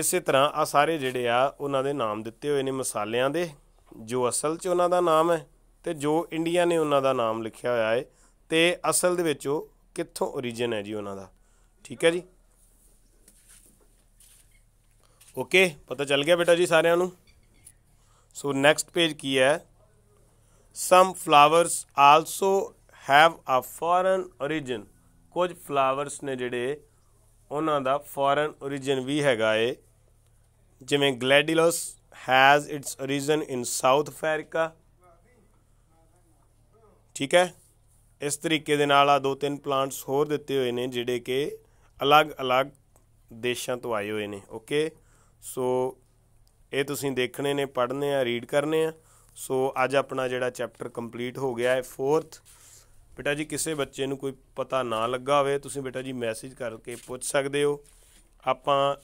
ਇਸੇ ਤਰ੍ਹਾਂ ਆ ਸਾਰੇ ਜਿਹੜੇ ਆ ਉਹਨਾਂ ਦੇ ਨਾਮ ਦਿੱਤੇ ਹੋਏ ਨੇ ਮਸਾਲਿਆਂ ਦੇ ਜੋ ਅਸਲ 'ਚ ਉਹਨਾਂ ਦਾ ਨਾਮ ਹੈ ਤੇ ਜੋ ਇੰਡੀਆ ਨੇ ਉਹਨਾਂ ਦਾ ਨਾਮ ਲਿਖਿਆ ਹੋਇਆ ਹੈ ਤੇ ਅਸਲ ਦੇ ਵਿੱਚ ਉਹ ਕਿੱਥੋਂ origin ਹੈ ਜੀ ਉਹਨਾਂ ਦਾ ਠੀਕ ਹੈ ਜੀ ਓਕੇ ਪਤਾ ਚੱਲ ਗਿਆ ਬੇਟਾ ਜੀ ਸਾਰਿਆਂ ਨੂੰ ਸੋ ਨੈਕਸਟ ਪੇਜ ਕੀ ਹੈ some flowers also have a foreign origin ਕੁਝ ਫਲਾਵਰਸ ਨੇ ਜਿਹੜੇ ਉਹਨਾਂ ਦਾ ਫੋਰਨ origin ਵੀ ਹੈਗਾ ਏ ਜਿਵੇਂ gladiolus has its origin in South Africa ਠੀਕ ਹੈ ਇਸ ਤਰੀਕੇ ਦੇ ਨਾਲ ਆ ਦੋ ਤਿੰਨ ਪਲਾਂਟਸ ਹੋਰ ਦਿੱਤੇ ਹੋਏ ਨੇ ਜਿਹੜੇ ਕਿ ਅਲੱਗ-ਅਲੱਗ ਦੇਸ਼ਾਂ ਤੋਂ ਆਏ ਹੋਏ ਨੇ ਓਕੇ ਸੋ ਇਹ ਤੁਸੀਂ ਦੇਖਣੇ ਨੇ ਪੜ੍ਹਨੇ ਆ ਰੀਡ ਕਰਨੇ ਆ ਸੋ ਅੱਜ ਆਪਣਾ ਜਿਹੜਾ ਚੈਪਟਰ ਕੰਪਲੀਟ ਹੋ ਗਿਆ ਹੈ 4th ਬੇਟਾ ਜੀ ਕਿਸੇ ਬੱਚੇ ਨੂੰ ਕੋਈ ਪਤਾ ਨਾ ਲੱਗਾ ਹੋਵੇ ਤੁਸੀਂ ਬੇਟਾ ਜੀ ਮੈਸੇਜ ਕਰਕੇ ਪੁੱਛ ਸਕਦੇ ਹੋ ਆਪਾਂ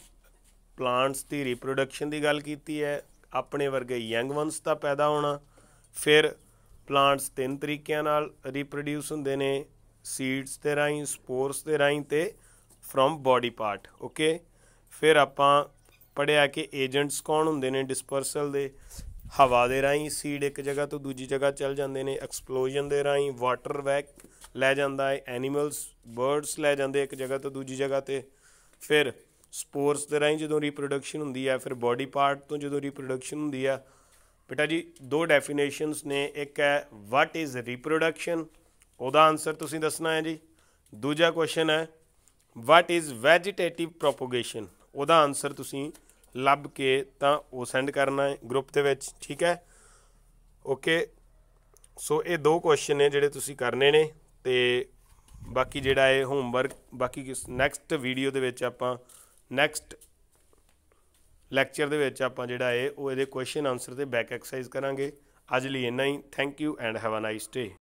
ਪਲਾਂਟਸ ਦੀ ਰੀਪਰੋਡਕਸ਼ਨ ਦੀ ਗੱਲ ਕੀਤੀ ਹੈ ਆਪਣੇ ਵਰਗੇ ਯੰਗ ਵਨਸ ਦਾ ਪੈਦਾ ਹੋਣਾ ਫਿਰ ਪਲਾਂਟਸ ਤਿੰਨ ਤਰੀਕਿਆਂ ਨਾਲ ਰੀਪਰੋਡਿਊਸ ਹੁੰਦੇ ਨੇ ਸੀਡਸ ਦੇ ਰਾਹੀਂ ਸਪੋਰਸ ਦੇ ਰਾਹੀਂ ਤੇ ਫਰਮ ਬਾਡੀ ਪਾਰਟ ਓਕੇ ਫਿਰ ਆਪਾਂ ਪੜਿਆ ਕਿ ਏਜੰਟਸ ਕੌਣ ਹੁੰਦੇ ਨੇ ਡਿਸਪਰਸਲ ਦੇ ਹਵਾ ਦੇ ਰਾਹੀਂ ਸੀਡ ਇੱਕ ਜਗ੍ਹਾ ਤੋਂ ਦੂਜੀ ਜਗ੍ਹਾ ਚੱਲ ਜਾਂਦੇ ਨੇ ਐਕਸਪਲੋਜਨ ਦੇ ਰਾਹੀਂ ਵਾਟਰ ਵੈਕ ਲੈ ਜਾਂਦਾ ਹੈ ਐਨੀਮਲਸ ਬਰਡਸ ਲੈ ਜਾਂਦੇ ਇੱਕ ਜਗ੍ਹਾ ਤੋਂ ਦੂਜੀ ਜਗ੍ਹਾ ਤੇ ਫਿਰ ਸਪੋਰਸ ਦੇ ਰਾਹੀਂ ਜਦੋਂ ਰੀਪਰੋਡਕਸ਼ਨ ਹੁੰਦੀ ਹੈ ਫਿਰ ਬਾਡੀ ਪਾਰਟ ਤੋਂ ਜਦੋਂ ਰੀਪਰੋਡਕਸ਼ਨ ਹੁੰਦੀ ਹੈ ਬੇਟਾ ਜੀ ਦੋ ਡੈਫੀਨੇਸ਼ਨਸ ਨੇ ਇੱਕ ਹੈ ਵਾਟ ਇਜ਼ ਰੀਪਰੋਡਕਸ਼ਨ ਉਹਦਾ ਆਨਸਰ ਤੁਸੀਂ ਦੱਸਣਾ ਹੈ ਜੀ ਦੂਜਾ ਕੁਐਸਚਨ ਹੈ ਵਾਟ ਇਜ਼ ਵੈਜੀਟੇਟਿਵ ਪ੍ਰੋਪਗੇਸ਼ਨ ਉਹਦਾ ਆਨਸਰ ਤੁਸੀਂ ਲੱਭ ਕੇ ਤਾਂ ਉਹ ਸੈਂਡ ਕਰਨਾ ਹੈ ਗਰੁੱਪ ਦੇ ਵਿੱਚ ਠੀਕ ਹੈ ਓਕੇ ਸੋ ਇਹ ਦੋ ਕੁਐਸਚਨ ਨੇ ਜਿਹੜੇ ਤੁਸੀਂ ਕਰਨੇ ਨੇ ਤੇ ਬਾਕੀ ਜਿਹੜਾ ਇਹ ਹੋਮਵਰਕ ਬਾਕੀ ਨੈਕਸਟ ਵੀਡੀਓ ਦੇ ਵਿੱਚ ਆਪਾਂ ਨੈਕਸਟ ਲੈਕਚਰ ਦੇ ਵਿੱਚ ਆਪਾਂ ਜਿਹੜਾ ਇਹ ਉਹ ਇਹਦੇ ਕੁਐਸਚਨ ਆਨਸਰ ਤੇ ਬੈਕ ਐਕਸਰਸਾਈਜ਼ ਕਰਾਂਗੇ ਅੱਜ ਲਈ ਇੰਨਾ ਹੀ thank you and have a nice day